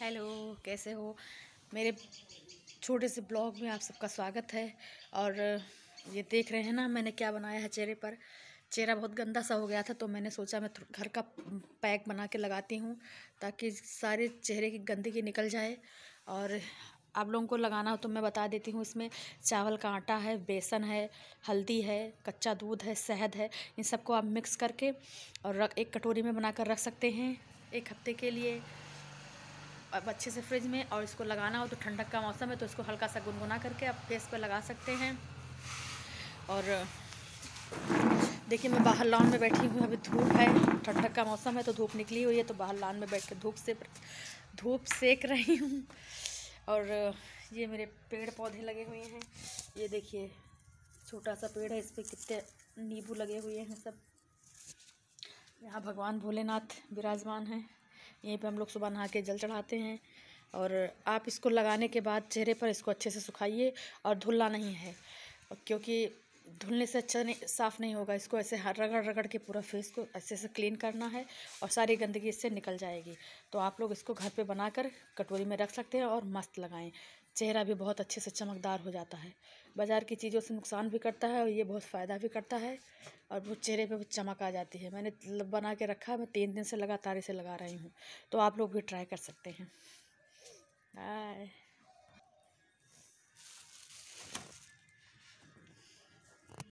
hello कैसे हो मेरे छोटे से ब्लॉग में आप सबका स्वागत है और ये देख रहे हैं ना मैंने क्या बनाया है चेहरे पर चेहरा बहुत गंदा सा हो गया था तो मैंने सोचा मैं घर का पैक बना के लगाती हूँ ताकि सारे चेहरे की गंदगी निकल जाए और आप लोगों को लगाना हो तो मैं बता देती हूँ इसमें चावल का आटा है बेसन है हल्दी है कच्चा दूध है शहद है इन सबको आप मिक्स करके और रख एक कटोरी में बनाकर रख सकते हैं एक हफ्ते के लिए अब अच्छे से फ्रिज में और इसको लगाना हो तो ठंडक का मौसम है तो इसको हल्का सा गुनगुना करके आप फेस पर लगा सकते हैं और देखिए मैं बाहर लॉन में बैठी हूँ अभी धूप है ठंडक का मौसम है तो धूप निकली हुई है तो बाहर लॉन में बैठ के धूप से धूप सेक रही हूँ और ये मेरे पेड़ पौधे लगे हुए हैं ये देखिए छोटा सा पेड़ है इस पर कितने नींबू लगे हुए हैं सब यहाँ भगवान भोलेनाथ विराजमान हैं यहीं पे हम लोग सुबह नहा के जल चढ़ाते हैं और आप इसको लगाने के बाद चेहरे पर इसको अच्छे से सुखाइए और धुलना नहीं है क्योंकि धुलने से अच्छा नहीं साफ़ नहीं होगा इसको ऐसे रगड़ रगड़ के पूरा फेस को अच्छे से क्लीन करना है और सारी गंदगी इससे निकल जाएगी तो आप लोग इसको घर पे बनाकर कटोरी में रख सकते हैं और मस्त लगाएं चेहरा भी बहुत अच्छे से चमकदार हो जाता है बाज़ार की चीज़ों से नुकसान भी करता है और ये बहुत फ़ायदा भी करता है और वो चेहरे पर चमक आ जाती है मैंने बना के रखा मैं तीन दिन से लगातार इसे लगा रही हूँ तो आप लोग भी ट्राई कर सकते हैं बाय